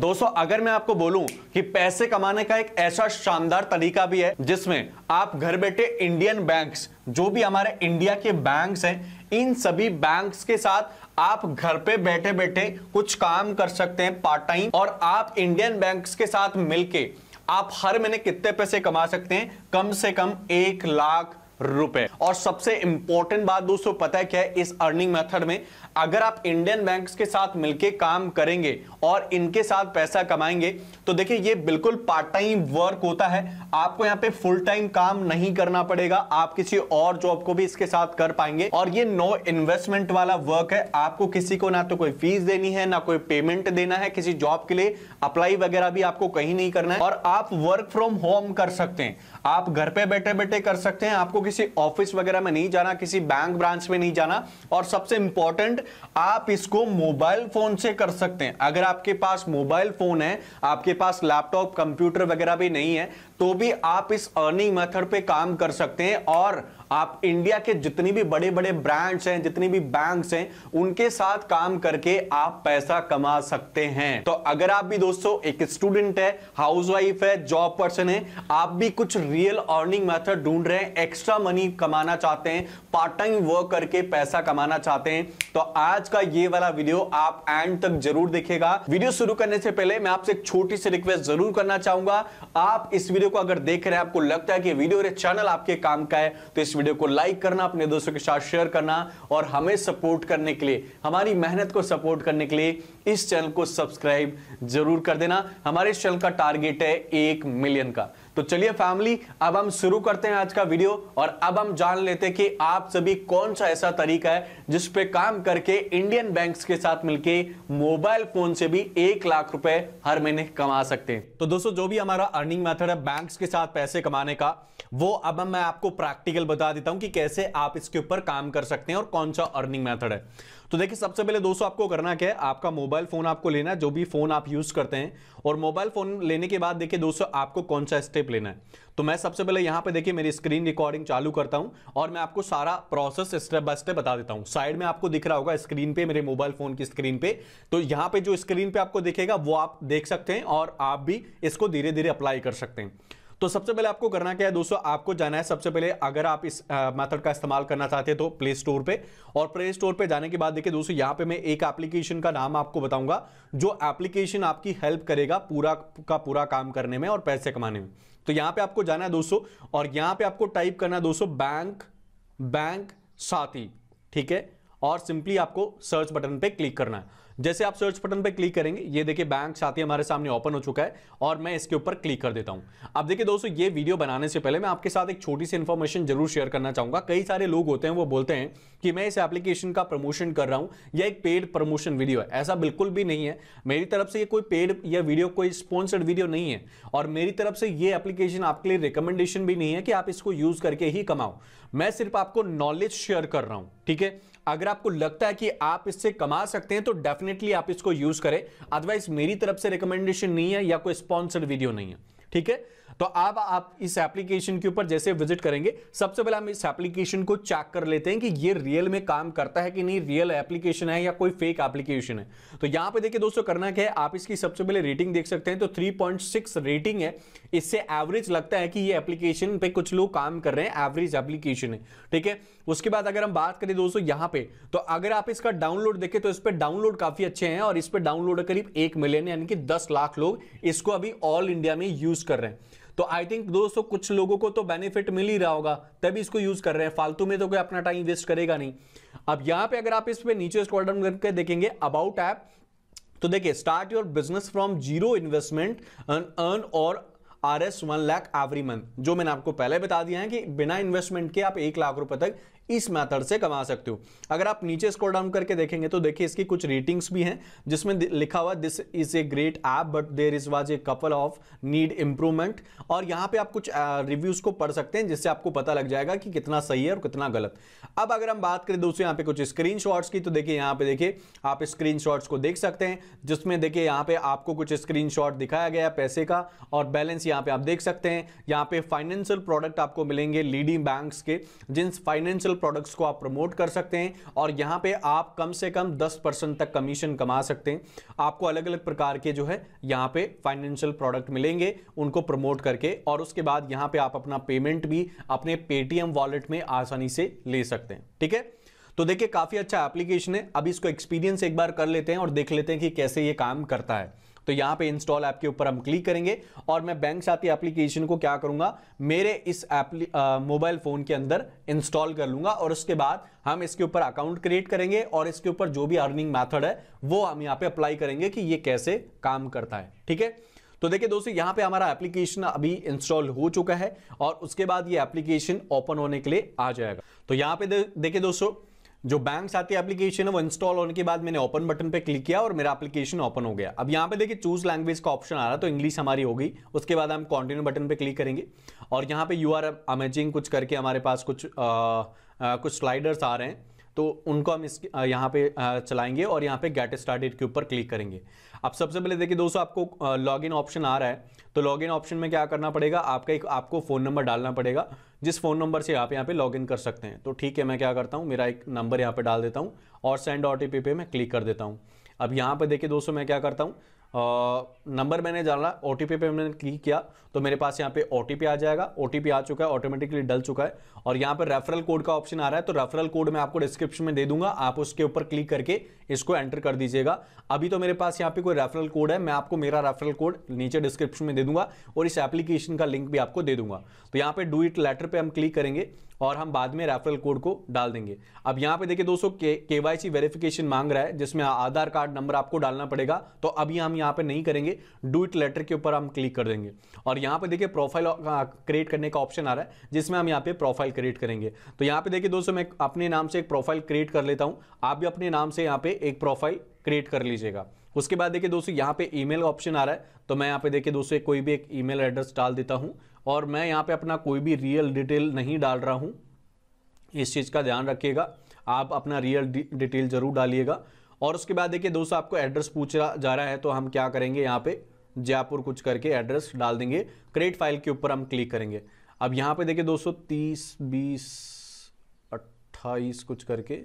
दोस्तों अगर मैं आपको बोलूं कि पैसे कमाने का एक ऐसा शानदार तरीका भी है जिसमें आप घर बैठे इंडियन बैंक्स जो भी हमारे इंडिया के बैंक्स हैं इन सभी बैंक्स के साथ आप घर पे बैठे बैठे कुछ काम कर सकते हैं पार्ट टाइम और आप इंडियन बैंक्स के साथ मिलके आप हर महीने कितने पैसे कमा सकते हैं कम से कम एक लाख रुपए और सबसे इंपॉर्टेंट बात दोस्तों पता है क्या है इस अर्निंग मेथड में अगर आप इंडियन बैंक के साथ मिलकर काम करेंगे और इनके साथ पैसा कमाएंगे तो देखिए ये बिल्कुल पार्ट टाइम वर्क होता है आपको यहाँ पे फुल टाइम काम नहीं करना पड़ेगा आप किसी और जॉब को भी इसके साथ कर पाएंगे और ये नो इन्वेस्टमेंट वाला वर्क है आपको किसी को ना तो कोई फीस देनी है ना कोई पेमेंट देना है किसी जॉब के लिए अप्लाई वगैरह भी आपको कहीं नहीं करना है और आप वर्क फ्रॉम होम कर सकते हैं आप घर पे बैठे बैठे कर सकते हैं आपको किसी ऑफिस वगैरह में नहीं जाना किसी बैंक ब्रांच में नहीं जाना और सबसे इंपॉर्टेंट आप इसको मोबाइल फोन से कर सकते हैं अगर आपके पास मोबाइल फोन है आपके पास लैपटॉप कंप्यूटर वगैरह भी नहीं है तो भी आप इस अर्निंग मेथड पे काम कर सकते हैं और आप इंडिया के जितनी भी बड़े बड़े ब्रांड्स हैं जितनी भी बैंक्स हैं उनके साथ काम करके आप पैसा कमा सकते हैं तो अगर आप भी दोस्तों एक स्टूडेंट है हाउसवाइफ है जॉब पर्सन है आप भी कुछ रियल अर्निंग मेथड ढूंढ रहे हैं एक्स्ट्रा मनी कमाना चाहते हैं पार्ट टाइम वर्क करके पैसा कमाना चाहते हैं तो आज का ये वाला वीडियो आप एंड तक जरूर देखेगा वीडियो शुरू करने से पहले मैं आपसे एक छोटी सी रिक्वेस्ट जरूर करना चाहूंगा आप इस वीडियो को अगर देख रहे हैं आपको लगता है कि वीडियो और चैनल आपके काम का है तो इस वीडियो को लाइक करना अपने दोस्तों के साथ शेयर करना और हमें सपोर्ट करने के लिए हमारी मेहनत को सपोर्ट करने के लिए इस चैनल को सब्सक्राइब जरूर कर देना हमारे इस चैनल का टारगेट है एक मिलियन का तो चलिए फैमिली अब हम शुरू करते हैं आज का वीडियो और अब हम जान लेते हैं कि आप सभी कौन सा ऐसा तरीका है जिस पे काम करके इंडियन बैंक्स के साथ मिलके मोबाइल फोन से भी एक लाख रुपए हर महीने कमा सकते हैं तो दोस्तों जो भी हमारा अर्निंग मेथड है बैंक्स के साथ पैसे कमाने का वो अब मैं आपको प्रैक्टिकल बता देता हूं कि कैसे आप इसके ऊपर काम कर सकते हैं और कौन सा अर्निंग मेथड है तो देखिए सबसे पहले दोस्तों आपको करना क्या है आपका मोबाइल फोन आपको लेना है जो भी फोन आप यूज करते हैं और मोबाइल फोन लेने के बाद देखिए दोस्तों आपको कौन सा स्टेप लेना है तो मैं सबसे पहले यहां पे देखिए मेरी स्क्रीन रिकॉर्डिंग चालू करता हूं और मैं आपको सारा प्रोसेस स्टेप बाय स्टेप बता देता हूं साइड में आपको दिख रहा होगा स्क्रीन पे मेरे मोबाइल फोन की स्क्रीन पे तो यहां पे जो स्क्रीन पे आपको दिखेगा वो आप देख सकते हैं और आप भी इसको धीरे धीरे अप्लाई कर सकते हैं तो सबसे पहले आपको करना क्या है दोस्तों आपको जाना है सबसे पहले अगर आप इस मेथड का इस्तेमाल करना चाहते हैं तो प्ले स्टोर पे और प्ले स्टोर पे जाने के बाद देखिए दोस्तों यहां पे मैं एक एप्लीकेशन का नाम आपको बताऊंगा जो एप्लीकेशन आपकी हेल्प करेगा पूरा का पूरा काम करने में और पैसे कमाने में तो यहां पर आपको जाना है दोस्तों और यहां पर आपको टाइप करना है दोस्तों बैंक बैंक साथी ठीक है और सिंपली आपको सर्च बटन पर क्लिक करना है जैसे आप सर्च बटन पर क्लिक करेंगे ये देखिए बैंक साथी हमारे सामने ओपन हो चुका है और मैं इसके ऊपर क्लिक कर देता हूं अब देखिए दोस्तों ये वीडियो बनाने से पहले मैं आपके साथ एक छोटी सी इन्फॉर्मेशन जरूर शेयर करना चाहूंगा कई सारे लोग होते हैं वो बोलते हैं कि मैं इस एप्लीकेशन का प्रमोशन कर रहा हूं यह एक पेड प्रमोशन वीडियो है ऐसा बिल्कुल भी नहीं है मेरी तरफ से ये कोई पेड या वीडियो कोई स्पॉन्सर्ड वीडियो नहीं है और मेरी तरफ से ये एप्लीकेशन आपके लिए रिकमेंडेशन भी नहीं है कि आप इसको यूज करके ही कमाओ मैं सिर्फ आपको नॉलेज शेयर कर रहा हूं ठीक है अगर आपको लगता है कि आप इससे कमा सकते हैं तो डेफिनेटली आप इसको यूज करें अदरवाइज मेरी तरफ से रिकमेंडेशन नहीं है या कोई स्पॉन्सर्ड वीडियो नहीं है ठीक है तो अब आप इस एप्लीकेशन के ऊपर जैसे विजिट करेंगे सबसे पहले हम इस एप्लीकेशन को चेक कर लेते हैं कि ये रियल में काम करता है कि नहीं रियल एप्लीकेशन है या कोई फेक एप्लीकेशन है तो यहां पे देखिए दोस्तों करना क्या है आप इसकी सबसे पहले रेटिंग देख सकते हैं तो 3.6 रेटिंग है इससे एवरेज लगता है कि ये एप्लीकेशन पे कुछ लोग काम कर रहे हैं एवरेज एप्लीकेशन है ठीक है उसके बाद अगर हम बात करें दोस्तों यहां पे तो अगर आप इसका डाउनलोड देखें तो इस पर डाउनलोड काफी अच्छे हैं और इस पर डाउनलोड करीब एक मिलियन यानी कि दस लाख लोग इसको अभी ऑल इंडिया में यूज कर रहे हैं तो आई थिंक दोस्तों कुछ लोगों को तो बेनिफिट मिल ही रहा होगा तभी इसको यूज़ कर रहे हैं फालतू में तो कोई अपना टाइम वेस्ट करेगा नहीं अब यहां पे अगर आप इस पर नीचे स्क्रॉल डाउन करके देखेंगे अबाउट ऐप तो देखिए start your business from zero investment earn और R S one lakh every month जो मैंने आपको पहले बता दिया है कि बिना इन्वेस्टमेंट के आप एक लाख रुपए तक इस मेथड से कमा सकते हो अगर आप नीचे स्क्रॉल डाउन करके देखेंगे तो देखिए इसकी कुछ रेटिंग्स भी हैं जिसमें लिखा हुआ this is a great app but there is was a couple of need improvement और यहाँ पे आप कुछ रिव्यूज को पढ़ सकते हैं जिससे आपको पता लग जाएगा कि कितना सही है और कितना गलत अब अगर हम बात करें दोस्तों यहाँ पे कुछ स्क्रीन की तो देखिए यहाँ पे देखिए आप स्क्रीन को देख सकते हैं जिसमें देखिए यहाँ पे आपको कुछ स्क्रीन दिखाया गया पैसे का और बैलेंस यहाँ पे आप देख सकते हैं यहाँ पे फाइनेंशियल प्रोडक्ट आपको मिलेंगे लीडिंग बैंक के जिन फाइनेंशियल प्रोडक्ट्स को आप प्रमोट कर सकते हैं और यहाँ पे आप कम से कम 10 परसेंट तक कमीशन कमा सकते हैं आपको अलग अलग प्रकार के जो है यहाँ पे फाइनेंशियल प्रोडक्ट मिलेंगे उनको प्रमोट करके और उसके बाद यहाँ पे आप अपना पेमेंट भी अपने पेटीएम वॉलेट में आसानी से ले सकते हैं ठीक है तो देखिए काफ़ी अच्छा एप्लीकेशन है अब इसको एक्सपीरियंस एक बार कर लेते हैं और देख लेते हैं कि कैसे ये काम करता है तो यहां पे इंस्टॉल ऐप के ऊपर हम क्लिक करेंगे और मैं बैंक साथी एप्लीकेशन को क्या करूंगा मेरे इस मोबाइल फ़ोन के अंदर इंस्टॉल कर लूंगा और उसके बाद हम इसके ऊपर अकाउंट क्रिएट करेंगे और इसके ऊपर जो भी अर्निंग मैथड है वो हम यहाँ पे अप्लाई करेंगे कि ये कैसे काम करता है ठीक है तो देखिए दोस्तों यहां पे हमारा एप्लीकेशन अभी इंस्टॉल हो चुका है और उसके बाद ये एप्लीकेशन ओपन होने के लिए आ जाएगा तो यहां पे देखिए दोस्तों जो बैंक आती एप्लीकेशन है वो इंस्टॉल होने के बाद मैंने ओपन बटन पे क्लिक किया और मेरा एप्लीकेशन ओपन हो गया अब यहाँ पे देखिए चूज लैंग्वेज का ऑप्शन आ रहा तो इंग्लिश हमारी होगी उसके बाद हम कॉन्टिन्यू बटन पे क्लिक करेंगे और यहाँ पे यू आर अमेजिंग कुछ करके हमारे पास कुछ आ, आ, कुछ स्लाइडर्स आ रहे हैं तो उनको हम इस यहाँ पे चलाएंगे और यहाँ पे गेट स्टार्टेड के ऊपर क्लिक करेंगे अब सबसे पहले देखिए दोस्तों आपको लॉगिन ऑप्शन आ रहा है तो लॉगिन ऑप्शन में क्या करना पड़ेगा आपका एक आपको फ़ोन नंबर डालना पड़ेगा जिस फ़ोन नंबर से आप यहाँ पे लॉगिन कर सकते हैं तो ठीक है मैं क्या करता हूँ मेरा एक नंबर यहाँ पे डाल देता हूँ और सेंड ओ पे मैं क्लिक कर देता हूँ अब यहाँ पे देखिए दोस्तों मैं क्या करता हूँ नंबर मैंने जाना ओ टी पी पे मैंने क्लिक किया तो मेरे पास यहाँ पे ओ आ जाएगा ओ आ चुका है ऑटोमेटिकली डल चुका है और यहाँ पर रेफरल कोड का ऑप्शन आ रहा है तो रेफरल कोड मैं आपको डिस्क्रिप्शन में दे दूंगा आप उसके ऊपर क्लिक करके इसको एंटर कर दीजिएगा अभी तो मेरे पास यहाँ पे कोई रेफरल कोड है मैं आपको मेरा रेफरल कोड नीचे डिस्क्रिप्शन में दे दूंगा और इस एप्लीकेशन का लिंक भी आपको दे दूंगा तो यहाँ पे डू इट लेटर पर हम क्लिक करेंगे और हम बाद में रेफरल कोड को डाल देंगे अब यहाँ पे देखिए दोस्तों के वाई वेरिफिकेशन मांग रहा है जिसमें आधार कार्ड नंबर आपको डालना पड़ेगा तो अभी हम यहाँ पे नहीं करेंगे डू इट लेटर के ऊपर हम क्लिक कर देंगे और यहाँ पे देखिए प्रोफाइल क्रिएट करने का ऑप्शन आ रहा है जिसमें हम यहाँ पे प्रोफाइल क्रिएट करेंगे तो यहाँ पे देखिए दोस्तों मैं अपने नाम से एक प्रोफाइल क्रिएट कर लेता हूँ आप भी अपने नाम से यहाँ पे एक प्रोफाइल क्रिएट कर लीजिएगा उसके बाद देखिए दोस्तों यहाँ पे ईमेल ऑप्शन आ रहा है तो मैं यहाँ पे देखिए दोस्तों कोई भी एक ईमेल एड्रेस डाल देता हूँ और मैं यहाँ पे अपना कोई भी रियल डिटेल नहीं डाल रहा हूँ इस चीज़ का ध्यान रखिएगा आप अपना रियल डिटेल जरूर डालिएगा और उसके बाद देखिए दोस्तों आपको एड्रेस पूछा जा रहा है तो हम क्या करेंगे यहाँ पे जयपुर कुछ करके एड्रेस डाल देंगे क्रेडिट फाइल के ऊपर हम क्लिक करेंगे अब यहाँ पे देखिए दोस्तों तीस बीस अट्ठाईस कुछ करके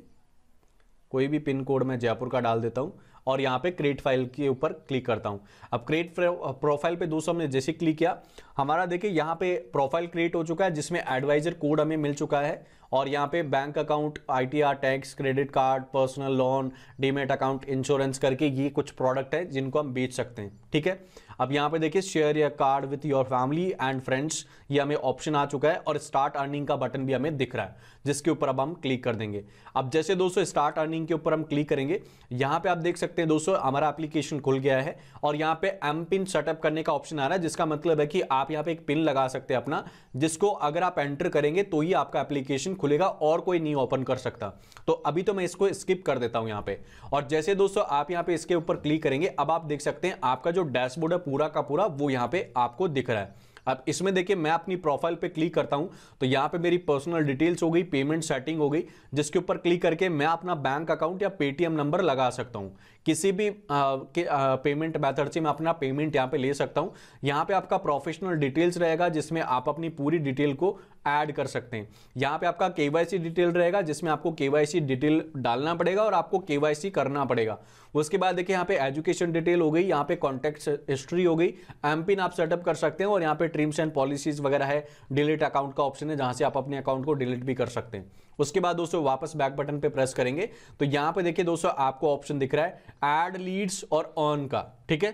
कोई भी पिन कोड मैं जयपुर का डाल देता हूँ और यहाँ पे क्रिएट फाइल के ऊपर क्लिक करता हूँ अब क्रिएट प्रोफाइल पे दोस्तों हमने जैसे क्लिक किया हमारा देखिए यहाँ पे प्रोफाइल क्रिएट हो चुका है जिसमें एडवाइजर कोड हमें मिल चुका है और यहाँ पे bank account ITR tax credit card personal loan demat account insurance करके ये कुछ प्रोडक्ट है जिनको हम बेच सकते हैं ठीक है अब यहाँ पे देखिए शेयर या card with your family and friends ये हमें ऑप्शन आ चुका है और स्टार्ट अर्निंग का बटन भी हमें दिख रहा है जिसके ऊपर अब हम क्लिक कर देंगे अब जैसे दोस्तों स्टार्ट अर्निंग के ऊपर हम क्लिक करेंगे यहाँ पे आप देख सकते हैं दोस्तों हमारा एप्लीकेशन खुल गया है और यहाँ पे एम पिन सेटअप करने का ऑप्शन आ रहा है जिसका मतलब है कि आप यहाँ पे एक पिन लगा सकते हैं अपना जिसको अगर आप एंटर करेंगे तो ही आपका एप्लीकेशन खुलेगा और कोई नहीं ओपन कर सकता तो अभी तो मैं इसको स्किप कर देता हूँ यहाँ पे और जैसे दोस्तों आप यहाँ पे इसके ऊपर क्लिक करेंगे अब आप देख सकते हैं आपका जो डैशबोर्ड है पूरा का पूरा वो यहां पे आपको दिख रहा है अब इसमें देखिए मैं अपनी प्रोफाइल पे क्लिक करता हूं तो यहां पे मेरी पर्सनल डिटेल्स हो गई पेमेंट सेटिंग हो गई जिसके ऊपर क्लिक करके मैं अपना बैंक अकाउंट या पेटीएम नंबर लगा सकता हूं किसी भी पेमेंट मैथड से मैं अपना पेमेंट यहाँ पे ले सकता हूँ यहाँ पे आपका प्रोफेशनल डिटेल्स रहेगा जिसमें आप अपनी पूरी डिटेल को ऐड कर सकते हैं यहाँ पे आपका के डिटेल रहेगा जिसमें आपको के डिटेल डालना पड़ेगा और आपको के करना पड़ेगा उसके बाद देखिए यहाँ पे एजुकेशन डिटेल हो गई यहाँ पे कॉन्टैक्ट हिस्ट्री हो गई पिन आप सेटअप कर सकते हैं और यहाँ पे ट्रीम्स एंड पॉलिसीज वगैरह है डिलीट अकाउंट का ऑप्शन है जहाँ से आप अपने अकाउंट को डिलीट भी कर सकते हैं उसके बाद दोस्तों वापस बैक बटन पे प्रेस करेंगे तो यहां पे देखिए दोस्तों आपको ऑप्शन दिख रहा है एड लीड्स और ऑन का ठीक है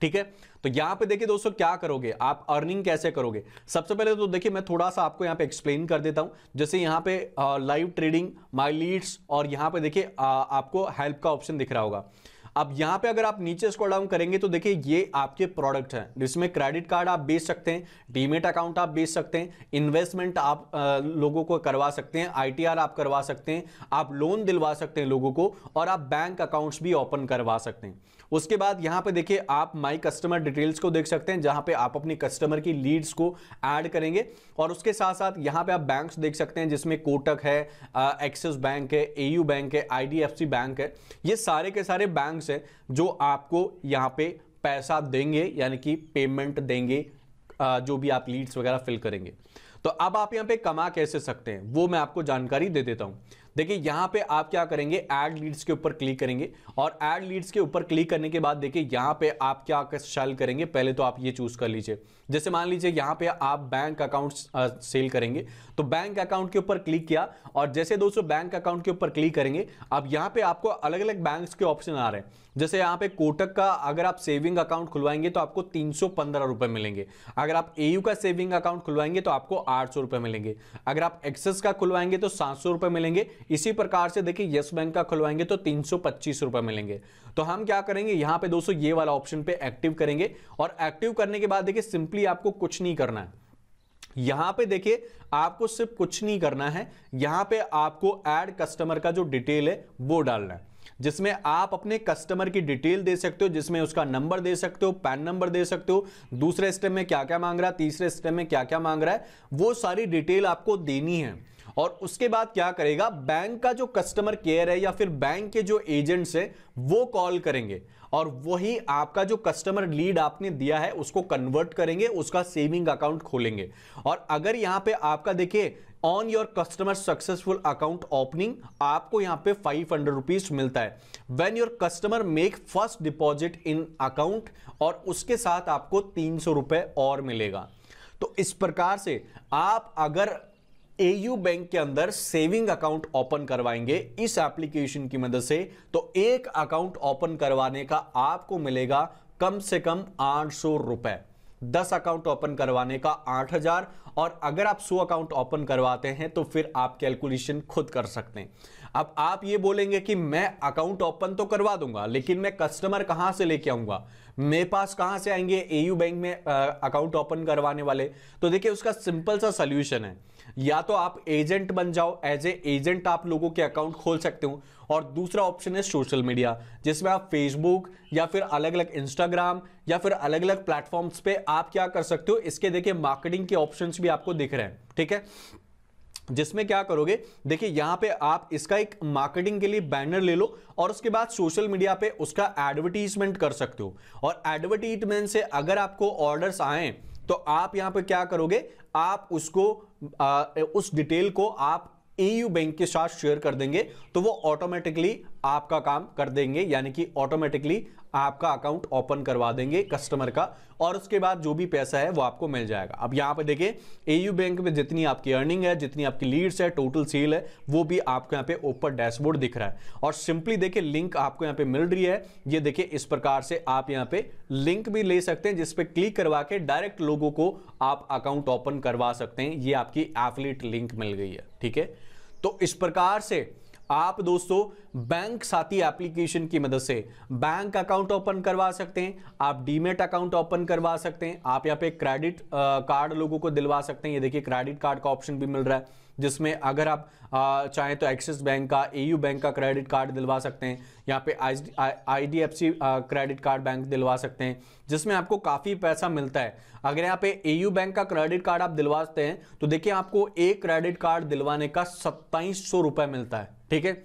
ठीक है तो यहां पे देखिए दोस्तों क्या करोगे आप अर्निंग कैसे करोगे सबसे पहले तो देखिए मैं थोड़ा सा आपको यहां पे एक्सप्लेन कर देता हूं जैसे यहां पे लाइव ट्रेडिंग माई लीड्स और यहां पे देखिए आपको हेल्प का ऑप्शन दिख रहा होगा अब यहां पे अगर आप नीचे स्क्रॉल डाउन करेंगे तो देखिए ये आपके प्रोडक्ट हैं जिसमें क्रेडिट कार्ड आप बेच सकते हैं डीमेट अकाउंट आप बेच सकते हैं इन्वेस्टमेंट आप आ, लोगों को करवा सकते हैं आईटीआर आप करवा सकते हैं आप लोन दिलवा सकते हैं लोगों को और आप बैंक अकाउंट्स भी ओपन करवा सकते हैं उसके बाद यहां पे देखिए आप माय कस्टमर डिटेल्स को देख सकते हैं जहां पे आप अपनी कस्टमर की लीड्स को ऐड करेंगे और उसके साथ साथ यहां पे आप बैंक्स देख सकते हैं जिसमें कोटक है एक्सिस बैंक है एयू बैंक है आईडीएफसी बैंक है ये सारे के सारे बैंक बैंक्स हैं जो आपको यहाँ पे पैसा देंगे यानी कि पेमेंट देंगे जो भी आप लीड्स वगैरह फिल करेंगे तो अब आप यहां पे कमा कैसे सकते हैं वो मैं आपको जानकारी दे देता हूं देखिए यहां पे आप क्या करेंगे एड लीड्स के ऊपर क्लिक करेंगे और एड लीड्स के ऊपर क्लिक करने के बाद देखिए यहां पे आप क्या सेल करेंगे पहले तो आप ये चूज कर लीजिए जैसे मान लीजिए यहां पे आप बैंक अकाउंट सेल करेंगे तो बैंक अकाउंट के ऊपर क्लिक किया और जैसे दोस्तों बैंक अकाउंट के ऊपर क्लिक करेंगे अब यहां पर आपको अलग अलग बैंक के ऑप्शन आ रहे हैं जैसे यहाँ पे कोटक का अगर आप सेविंग अकाउंट खुलवाएंगे तो आपको तीन सौ पंद्रह मिलेंगे अगर आप एयू का सेविंग अकाउंट खुलवाएंगे तो आपको आठ सौ मिलेंगे अगर आप एक्सेस का खुलवाएंगे तो सात सौ मिलेंगे इसी प्रकार से देखिए येस बैंक का खुलवाएंगे तो तीन सौ पच्चीस मिलेंगे तो हम क्या करेंगे यहाँ पे दोस्तों ये वाला ऑप्शन पे एक्टिव करेंगे और एक्टिव करने के बाद देखिए सिंपली आपको कुछ नहीं करना है यहां पे देखिए आपको सिर्फ कुछ नहीं करना है यहां पे आपको ऐड कस्टमर का जो डिटेल है वो डालना है जिसमें आप अपने कस्टमर की डिटेल दे सकते हो जिसमें उसका नंबर दे सकते हो पैन नंबर दे सकते हो दूसरे स्टेप में क्या क्या मांग रहा है तीसरे स्टेप में क्या क्या मांग रहा है वो सारी डिटेल आपको देनी है और उसके बाद क्या करेगा बैंक का जो कस्टमर केयर है या फिर बैंक के जो एजेंट्स हैं वो कॉल करेंगे और वही आपका जो कस्टमर लीड आपने दिया है उसको कन्वर्ट करेंगे उसका सेविंग अकाउंट खोलेंगे और अगर यहां पे आपका देखिए on your customer successful account opening आपको यहां पे फाइव हंड्रेड रुपीज मिलता है when your customer make first deposit in account और उसके साथ आपको तीन सौ रुपए और मिलेगा तो इस प्रकार से आप अगर एयू बैंक के अंदर सेविंग अकाउंट ओपन करवाएंगे इस एप्लीकेशन की मदद से तो एक अकाउंट ओपन करवाने का आपको मिलेगा कम से कम आठ सौ रुपए दस अकाउंट ओपन करवाने का आठ हजार और अगर आप सौ अकाउंट ओपन करवाते हैं तो फिर आप कैलकुलेशन खुद कर सकते हैं अब आप ये बोलेंगे कि मैं अकाउंट ओपन तो करवा दूंगा लेकिन मैं कस्टमर कहां से लेके आऊंगा मेरे पास कहां से आएंगे एयू बैंक में अकाउंट ओपन करवाने वाले तो देखिए उसका सिंपल सा सोल्यूशन है या तो आप एजेंट बन जाओ एज ए एजेंट आप लोगों के अकाउंट खोल सकते हो और दूसरा ऑप्शन है सोशल मीडिया जिसमें आप फेसबुक या फिर अलग अलग इंस्टाग्राम या फिर अलग अलग प्लेटफॉर्म्स पे आप क्या कर सकते हो इसके देखिए मार्केटिंग के ऑप्शंस भी आपको दिख रहे हैं ठीक है जिसमें क्या करोगे देखिए यहां पे आप इसका एक मार्केटिंग के लिए बैनर ले लो और उसके बाद सोशल मीडिया पे उसका एडवर्टीजमेंट कर सकते हो और एडवर्टीजमेंट से अगर आपको ऑर्डर्स आए तो आप यहां पे क्या करोगे आप उसको आ, उस डिटेल को आप एयू बैंक के साथ शेयर कर देंगे तो वो ऑटोमेटिकली आपका काम कर देंगे यानी कि ऑटोमेटिकली आपका अकाउंट ओपन करवा देंगे कस्टमर का और उसके बाद जो भी पैसा है वो आपको मिल जाएगा अब यहाँ पे देखिए एयू बैंक में जितनी आपकी अर्निंग है जितनी आपकी लीड्स है टोटल सेल है वो भी आपको यहाँ पे ऊपर डैशबोर्ड दिख रहा है और सिंपली देखिए लिंक आपको यहाँ पे मिल रही है ये देखिए इस प्रकार से आप यहाँ पे लिंक भी ले सकते हैं जिसपे क्लिक करवा के डायरेक्ट लोगों को आप अकाउंट ओपन करवा सकते हैं ये आपकी एफलेट लिंक मिल गई है ठीक है तो इस प्रकार से आप दोस्तों बैंक साथी एप्लीकेशन की मदद से बैंक अकाउंट ओपन करवा सकते हैं आप डीमेट अकाउंट ओपन करवा सकते हैं आप यहाँ पे क्रेडिट कार्ड लोगों को दिलवा सकते हैं ये देखिए क्रेडिट कार्ड का ऑप्शन भी मिल रहा है जिसमें अगर आप चाहें तो एक्सिस बैंक का ए बैंक का क्रेडिट कार्ड दिलवा सकते हैं यहाँ पे I D F C credit card bank दिलवा सकते हैं जिसमें आपको काफ़ी पैसा मिलता है अगर यहाँ पे ए बैंक का क्रेडिट कार्ड आप दिलवाते हैं तो देखिए आपको एक क्रेडिट कार्ड दिलवाने का सत्ताईस मिलता है ठीक है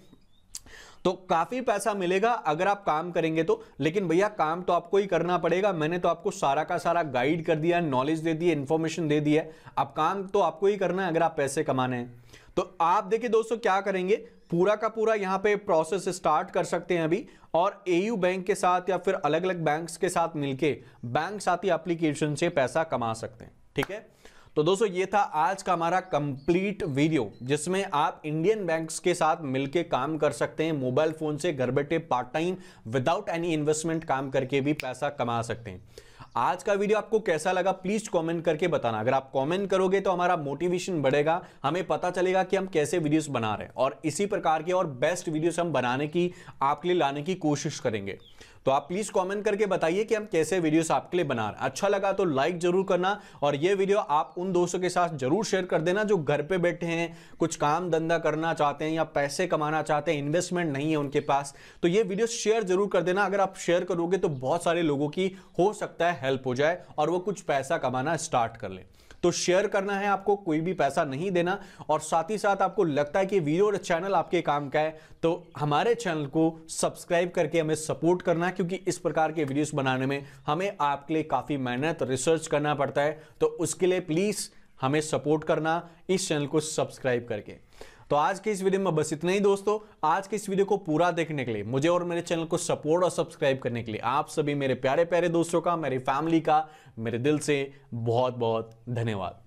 तो काफी पैसा मिलेगा अगर आप काम करेंगे तो लेकिन भैया काम तो आपको ही करना पड़ेगा मैंने तो आपको सारा का सारा गाइड कर दिया नॉलेज दे दी इंफॉर्मेशन दे दी है अब काम तो आपको ही करना है अगर आप पैसे कमाने हैं तो आप देखिए दोस्तों क्या करेंगे पूरा का पूरा यहाँ पे प्रोसेस स्टार्ट कर सकते हैं अभी और एयू बैंक के साथ या फिर अलग अलग बैंक्स के साथ मिलके बैंक साथ ही एप्लीकेशन से पैसा कमा सकते हैं ठीक है तो दोस्तों ये था आज का हमारा कंप्लीट वीडियो जिसमें आप इंडियन बैंक्स के साथ मिलकर काम कर सकते हैं मोबाइल फोन से घर बैठे part time without any investment काम करके भी पैसा कमा सकते हैं आज का वीडियो आपको कैसा लगा प्लीज कमेंट करके बताना अगर आप कमेंट करोगे तो हमारा मोटिवेशन बढ़ेगा हमें पता चलेगा कि हम कैसे वीडियोस बना रहे हैं और इसी प्रकार के और बेस्ट वीडियोस हम बनाने की आपके लिए लाने की कोशिश करेंगे तो आप प्लीज कमेंट करके बताइए कि हम कैसे वीडियोस आपके लिए बना रहे हैं अच्छा लगा तो लाइक जरूर करना और ये वीडियो आप उन दोस्तों के साथ जरूर शेयर कर देना जो घर पे बैठे हैं कुछ काम धंधा करना चाहते हैं या पैसे कमाना चाहते हैं इन्वेस्टमेंट नहीं है उनके पास तो ये वीडियो शेयर जरूर कर देना अगर आप शेयर करोगे तो बहुत सारे लोगों की हो सकता है हेल्प हो जाए और वो कुछ पैसा कमाना स्टार्ट कर ले तो शेयर करना है आपको कोई भी पैसा नहीं देना और साथ ही साथ आपको लगता है कि वीडियो और चैनल आपके काम का है तो हमारे चैनल को सब्सक्राइब करके हमें सपोर्ट करना है क्योंकि इस प्रकार के वीडियोस बनाने में हमें आपके लिए काफ़ी मेहनत रिसर्च करना पड़ता है तो उसके लिए प्लीज़ हमें सपोर्ट करना इस चैनल को सब्सक्राइब करके तो आज के इस वीडियो में बस इतना ही दोस्तों आज के इस वीडियो को पूरा देखने के लिए मुझे और मेरे चैनल को सपोर्ट और सब्सक्राइब करने के लिए आप सभी मेरे प्यारे प्यारे दोस्तों का मेरी फैमिली का मेरे दिल से बहुत बहुत धन्यवाद